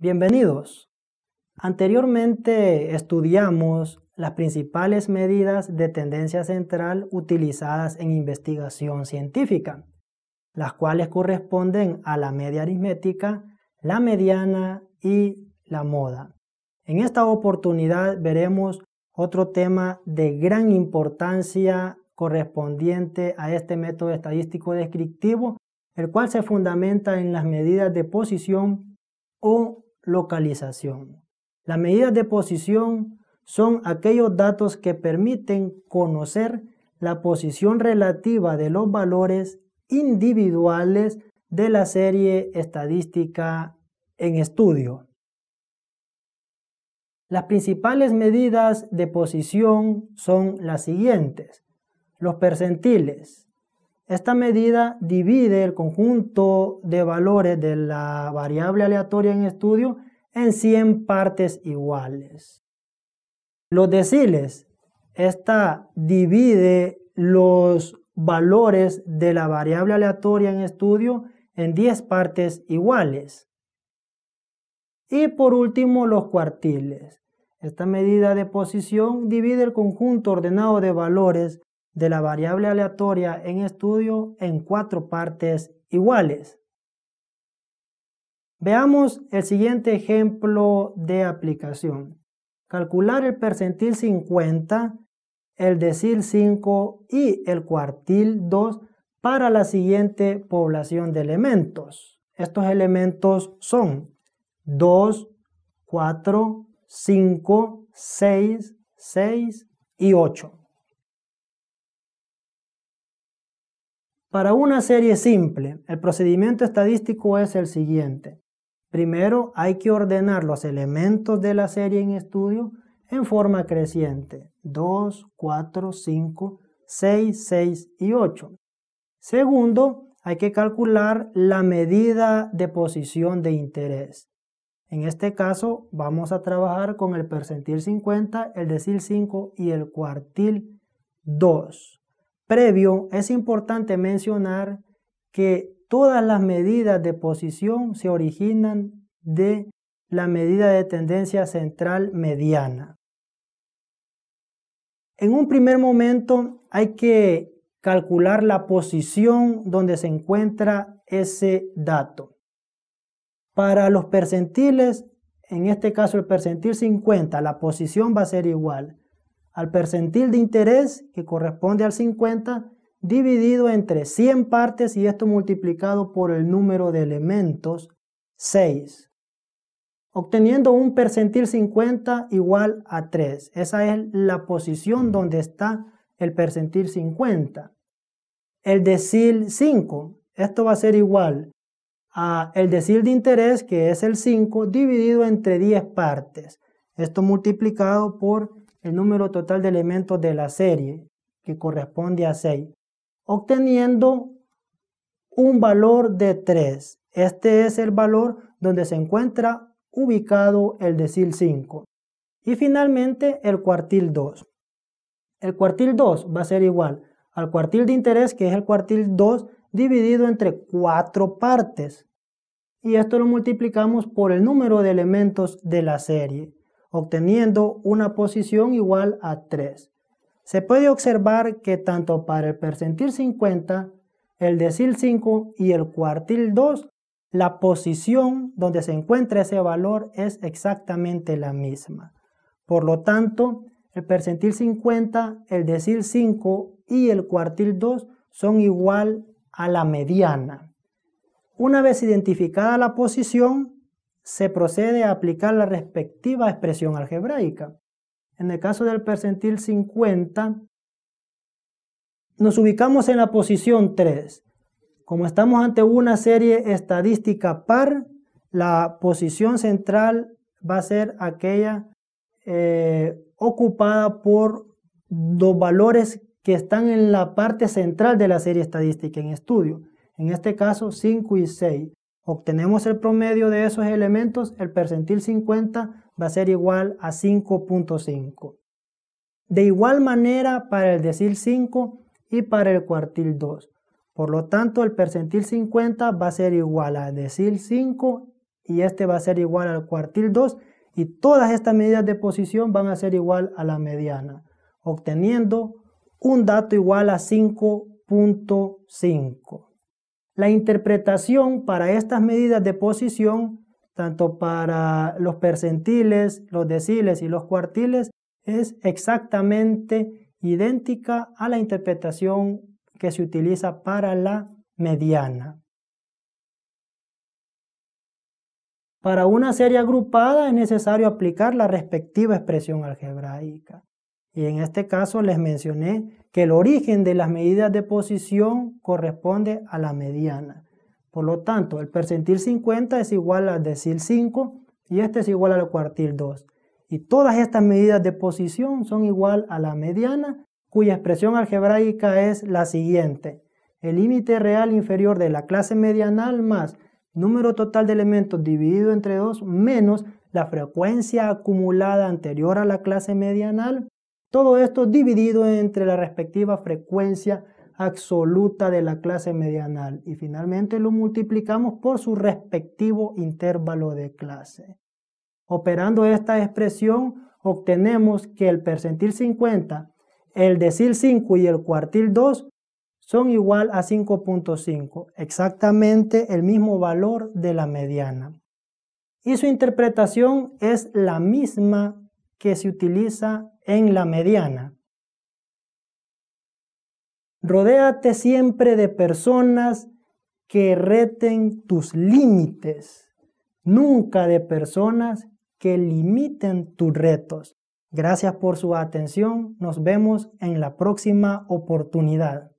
Bienvenidos. Anteriormente estudiamos las principales medidas de tendencia central utilizadas en investigación científica, las cuales corresponden a la media aritmética, la mediana y la moda. En esta oportunidad veremos otro tema de gran importancia correspondiente a este método estadístico descriptivo, el cual se fundamenta en las medidas de posición o localización. Las medidas de posición son aquellos datos que permiten conocer la posición relativa de los valores individuales de la serie estadística en estudio. Las principales medidas de posición son las siguientes. Los percentiles, esta medida divide el conjunto de valores de la variable aleatoria en estudio en 100 partes iguales. Los deciles, esta divide los valores de la variable aleatoria en estudio en 10 partes iguales. Y por último, los cuartiles. Esta medida de posición divide el conjunto ordenado de valores de la variable aleatoria en estudio en cuatro partes iguales. Veamos el siguiente ejemplo de aplicación. Calcular el percentil 50, el decil 5 y el cuartil 2 para la siguiente población de elementos. Estos elementos son 2, 4, 5, 6, 6 y 8. Para una serie simple, el procedimiento estadístico es el siguiente. Primero hay que ordenar los elementos de la serie en estudio en forma creciente, 2, 4, 5, 6, 6 y 8. Segundo, hay que calcular la medida de posición de interés. En este caso vamos a trabajar con el percentil 50, el decil 5 y el cuartil 2 previo, es importante mencionar que todas las medidas de posición se originan de la medida de tendencia central mediana. En un primer momento hay que calcular la posición donde se encuentra ese dato. Para los percentiles, en este caso el percentil 50, la posición va a ser igual al percentil de interés que corresponde al 50 dividido entre 100 partes y esto multiplicado por el número de elementos 6, obteniendo un percentil 50 igual a 3. Esa es la posición donde está el percentil 50. El decil 5, esto va a ser igual a el decil de interés, que es el 5, dividido entre 10 partes. Esto multiplicado por el número total de elementos de la serie, que corresponde a 6, obteniendo un valor de 3. Este es el valor donde se encuentra ubicado el decil 5. Y finalmente el cuartil 2. El cuartil 2 va a ser igual al cuartil de interés, que es el cuartil 2, dividido entre cuatro partes. Y esto lo multiplicamos por el número de elementos de la serie obteniendo una posición igual a 3. Se puede observar que tanto para el percentil 50, el decil 5 y el cuartil 2, la posición donde se encuentra ese valor es exactamente la misma. Por lo tanto, el percentil 50, el decil 5 y el cuartil 2 son igual a la mediana. Una vez identificada la posición, se procede a aplicar la respectiva expresión algebraica. En el caso del percentil 50, nos ubicamos en la posición 3. Como estamos ante una serie estadística par, la posición central va a ser aquella eh, ocupada por dos valores que están en la parte central de la serie estadística en estudio. En este caso, 5 y 6 obtenemos el promedio de esos elementos, el percentil 50 va a ser igual a 5.5. De igual manera para el decil 5 y para el cuartil 2. Por lo tanto, el percentil 50 va a ser igual a decil 5 y este va a ser igual al cuartil 2 y todas estas medidas de posición van a ser igual a la mediana, obteniendo un dato igual a 5.5. La interpretación para estas medidas de posición, tanto para los percentiles, los deciles y los cuartiles, es exactamente idéntica a la interpretación que se utiliza para la mediana. Para una serie agrupada es necesario aplicar la respectiva expresión algebraica. Y en este caso les mencioné que el origen de las medidas de posición corresponde a la mediana. Por lo tanto, el percentil 50 es igual al decil 5 y este es igual al cuartil 2. Y todas estas medidas de posición son igual a la mediana, cuya expresión algebraica es la siguiente. El límite real inferior de la clase medianal más número total de elementos dividido entre 2 menos la frecuencia acumulada anterior a la clase medianal todo esto dividido entre la respectiva frecuencia absoluta de la clase medianal y finalmente lo multiplicamos por su respectivo intervalo de clase. Operando esta expresión obtenemos que el percentil 50, el decil 5 y el cuartil 2 son igual a 5.5, exactamente el mismo valor de la mediana. Y su interpretación es la misma que se utiliza en la mediana. Rodéate siempre de personas que reten tus límites, nunca de personas que limiten tus retos. Gracias por su atención, nos vemos en la próxima oportunidad.